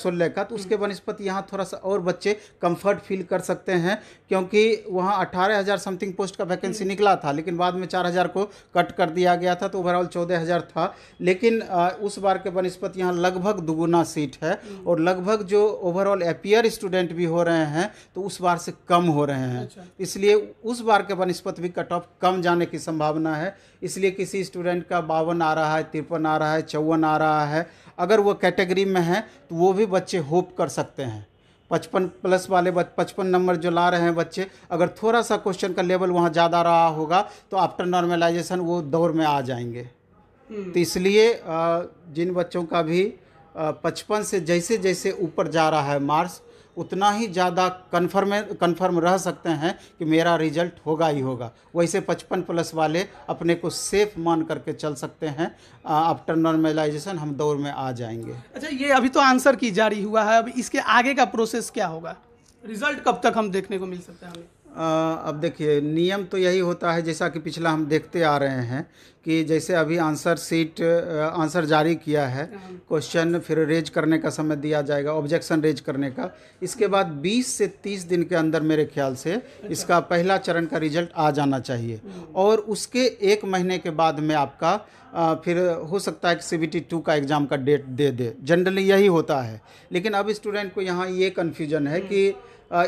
सोलह का तो उसके बनस्पत हम्म। यहाँ थोड़ा सा और बच्चे कंफर्ट फील कर सकते हैं क्योंकि वहाँ अठारह हज़ार समथिंग पोस्ट का वैकेंसी हम्म। निकला था लेकिन बाद में चार हज़ार को कट कर दिया गया था तो ओवरऑल चौदह हज़ार था लेकिन उस बार के बनस्पत यहाँ लगभग दुगुना सीट है हम्म। और लगभग जो ओवरऑल एपियर स्टूडेंट भी हो रहे हैं तो उस बार से कम हो रहे हैं अच्छा। इसलिए उस बार के बनस्पत भी कट ऑफ कम जाने की संभावना है इसलिए किसी स्टूडेंट का बावन आ रहा है तिरपन आ रहा है चौवन आ रहा है अगर वो कैटेगरी में है तो वो भी सभी बच्चे होप कर सकते हैं पचपन प्लस वाले पचपन नंबर जो ला रहे हैं बच्चे अगर थोड़ा सा क्वेश्चन का लेवल वहाँ ज़्यादा रहा होगा तो आफ्टर नॉर्मलाइजेशन वो दौर में आ जाएंगे हम्म। तो इसलिए जिन बच्चों का भी पचपन से जैसे जैसे ऊपर जा रहा है मार्क्स उतना ही ज़्यादा कन्फर्म कन्फर्म रह सकते हैं कि मेरा रिजल्ट होगा ही होगा वैसे 55 प्लस वाले अपने को सेफ मान करके चल सकते हैं आफ्टर नॉर्मलाइजेशन हम दौर में आ जाएंगे अच्छा ये अभी तो आंसर की जारी हुआ है अब इसके आगे का प्रोसेस क्या होगा रिजल्ट कब तक हम देखने को मिल सकते हैं हमें अब देखिए नियम तो यही होता है जैसा कि पिछला हम देखते आ रहे हैं कि जैसे अभी आंसर सीट आंसर जारी किया है हाँ। क्वेश्चन फिर रेज करने का समय दिया जाएगा ऑब्जेक्शन रेज करने का इसके बाद 20 से 30 दिन के अंदर मेरे ख्याल से अच्छा। इसका पहला चरण का रिजल्ट आ जाना चाहिए हम्म। और उसके एक महीने के बाद में आपका आ, फिर हो सकता है कि सी बी टू का एग्ज़ाम का डेट दे दे जनरली यही होता है लेकिन अब स्टूडेंट को यहाँ ये कन्फ्यूजन है हम्म। कि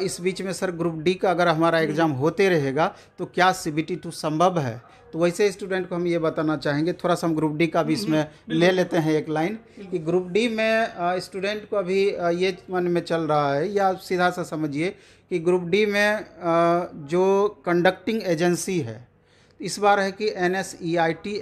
इस बीच में सर ग्रुप डी का अगर हमारा एग्ज़ाम होते रहेगा तो क्या सी बी टी टू संभव है तो वैसे स्टूडेंट को हम ये बताना चाहेंगे थोड़ा सा हम ग्रुप डी का भी इसमें ले लेते हैं एक लाइन कि ग्रुप डी में स्टूडेंट को अभी ये मन में चल रहा है या सीधा सा समझिए कि ग्रुप डी में जो कंडक्टिंग एजेंसी है इस बार है कि N S E I T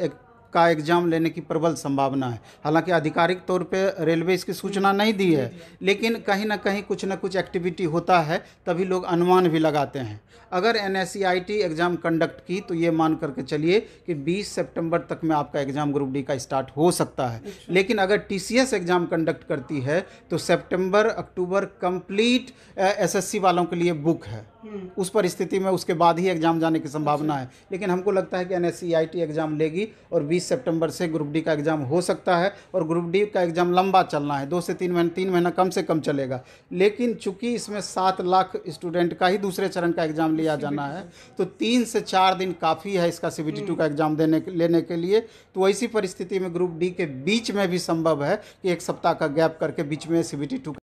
का एग्ज़ाम लेने की प्रबल संभावना है हालांकि आधिकारिक तौर पे रेलवे इसकी सूचना नहीं दी है लेकिन कहीं ना कहीं कुछ ना कुछ एक्टिविटी होता है तभी लोग अनुमान भी लगाते हैं अगर एन e एग्ज़ाम कंडक्ट की तो ये मान करके चलिए कि बीस सेप्टेम्बर तक में आपका एग्ज़ाम ग्रुप डी का स्टार्ट हो सकता है लेकिन अगर टी एग्ज़ाम कंडक्ट करती है तो सेप्टेम्बर अक्टूबर कम्प्लीट एस वालों के लिए बुक है हम्म। उस परिस्थिति में उसके बाद ही एग्ज़ाम जाने की संभावना अच्छा। है लेकिन हमको लगता है कि एन एग्ज़ाम लेगी और 20 सितंबर से ग्रुप डी का एग्ज़ाम हो सकता है और ग्रुप डी का एग्ज़ाम लंबा चलना है दो से तीन महीने तीन महीना कम से कम चलेगा लेकिन चूंकि इसमें सात लाख स्टूडेंट का ही दूसरे चरण का एग्ज़ाम लिया जाना है तो तीन से चार दिन काफ़ी है इसका सी हम्म। का एग्ज़ाम देने लेने के लिए तो ऐसी परिस्थिति में ग्रुप डी के बीच में भी संभव है कि एक सप्ताह का गैप करके बीच में सी बी